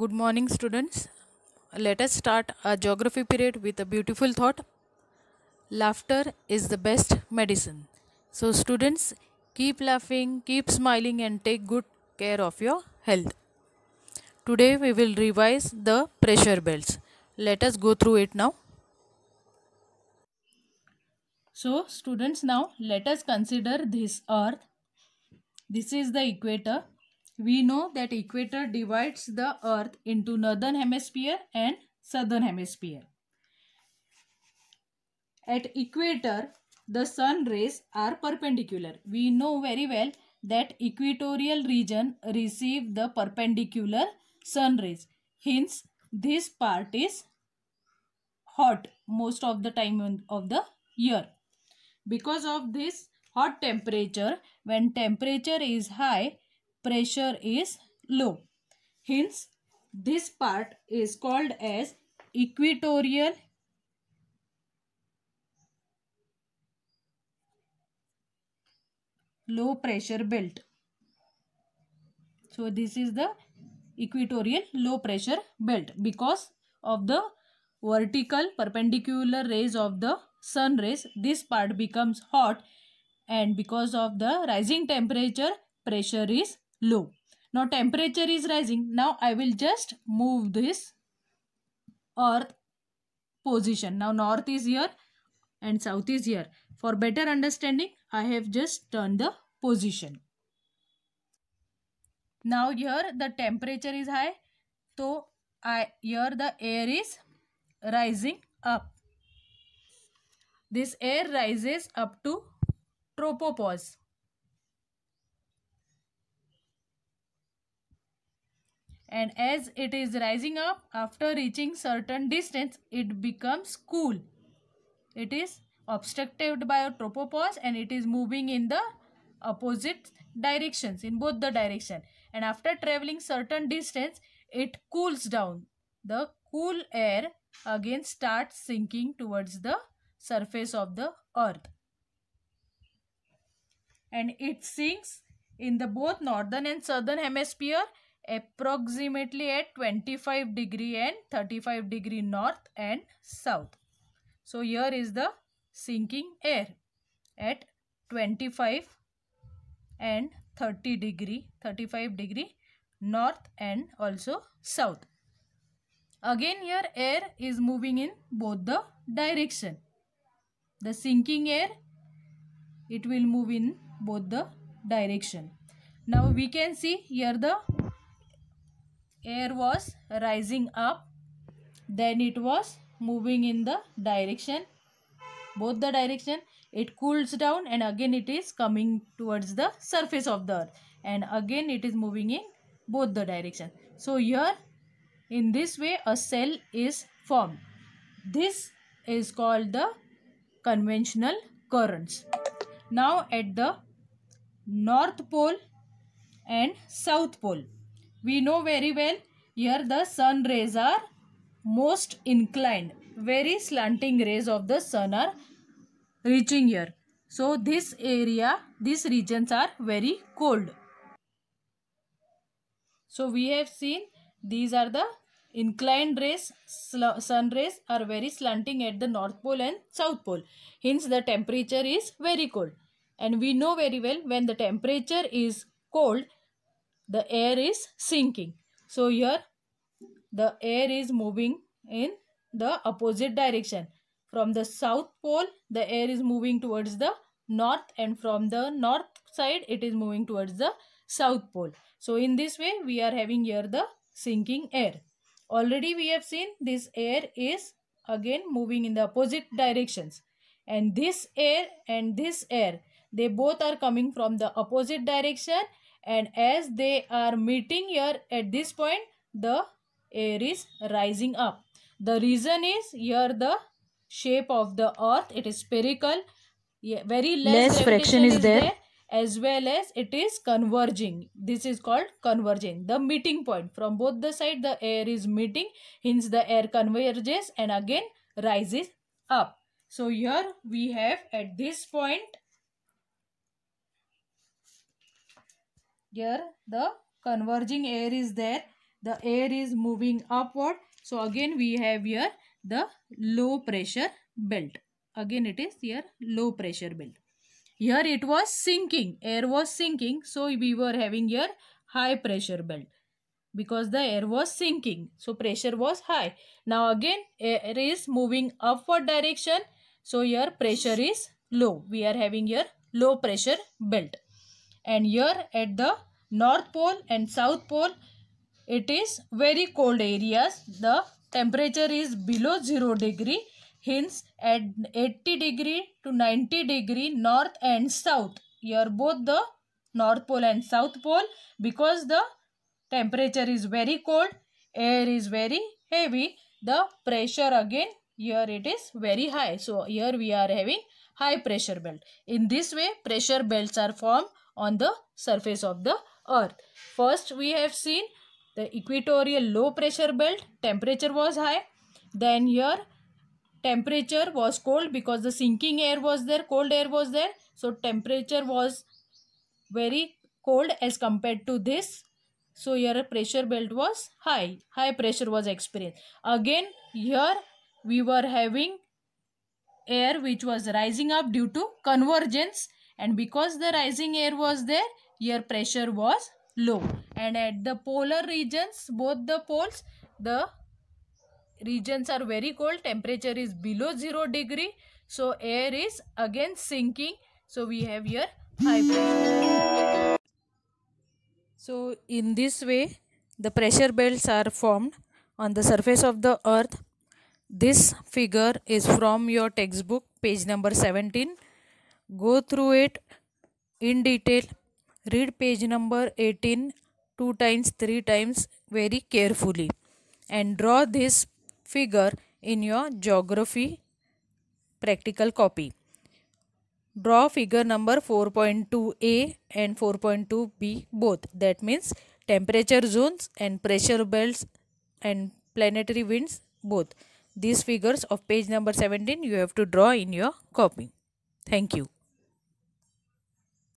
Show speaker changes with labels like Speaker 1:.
Speaker 1: Good morning, students. Let us start a geography period with a beautiful thought. Laughter is the best medicine. So, students, keep laughing, keep smiling, and take good care of your health. Today, we will revise the pressure belts. Let us go through it now. So, students, now let us consider this earth. This is the equator we know that equator divides the earth into northern hemisphere and southern hemisphere. At equator, the sun rays are perpendicular. We know very well that equatorial region receive the perpendicular sun rays. Hence, this part is hot most of the time of the year. Because of this hot temperature, when temperature is high, pressure is low. Hence, this part is called as equatorial low pressure belt. So, this is the equatorial low pressure belt because of the vertical perpendicular rays of the sun rays this part becomes hot and because of the rising temperature pressure is low. Now temperature is rising. Now I will just move this earth position. Now north is here and south is here. For better understanding, I have just turned the position. Now here the temperature is high. So I, here the air is rising up. This air rises up to tropopause. and as it is rising up after reaching certain distance it becomes cool it is obstructed by a tropopause and it is moving in the opposite directions in both the direction and after traveling certain distance it cools down the cool air again starts sinking towards the surface of the earth and it sinks in the both northern and southern hemisphere approximately at 25 degree and 35 degree north and south. So here is the sinking air at 25 and 30 degree 35 degree north and also south. Again here air is moving in both the direction. The sinking air it will move in both the direction. Now we can see here the air was rising up then it was moving in the direction both the direction it cools down and again it is coming towards the surface of the earth and again it is moving in both the direction so here in this way a cell is formed this is called the conventional currents now at the north pole and south pole we know very well here the sun rays are most inclined. Very slanting rays of the sun are reaching here. So this area, these regions are very cold. So we have seen these are the inclined rays, sun rays are very slanting at the north pole and south pole. Hence the temperature is very cold. And we know very well when the temperature is cold, the air is sinking so here the air is moving in the opposite direction from the south pole the air is moving towards the north and from the north side it is moving towards the south pole so in this way we are having here the sinking air already we have seen this air is again moving in the opposite directions and this air and this air they both are coming from the opposite direction and as they are meeting here at this point the air is rising up the reason is here the shape of the earth it is spherical yeah, very less, less friction is, is there. there as well as it is converging this is called converging the meeting point from both the side the air is meeting hence the air converges and again rises up so here we have at this point here the converging air is there the air is moving upward so again we have here the low pressure belt again it is here low pressure belt here it was sinking air was sinking so we were having here high pressure belt because the air was sinking so pressure was high now again air is moving upward direction so here pressure is low we are having here low pressure belt and here at the north pole and south pole it is very cold areas the temperature is below 0 degree hence at 80 degree to 90 degree north and south here both the north pole and south pole because the temperature is very cold air is very heavy the pressure again here it is very high so here we are having high pressure belt in this way pressure belts are formed on the surface of the earth. First we have seen the equatorial low pressure belt temperature was high. Then here temperature was cold because the sinking air was there cold air was there. So temperature was very cold as compared to this. So here pressure belt was high. High pressure was experienced. Again here we were having air which was rising up due to convergence and because the rising air was there air pressure was low and at the polar regions both the poles the regions are very cold temperature is below 0 degree so air is again sinking so we have here high pressure so in this way the pressure belts are formed on the surface of the earth this figure is from your textbook page number 17 Go through it in detail. Read page number 18 two times, three times very carefully and draw this figure in your geography practical copy. Draw figure number 4.2a and 4.2b both. That means temperature zones and pressure belts and planetary winds both. These figures of page number 17 you have to draw in your copy. Thank you.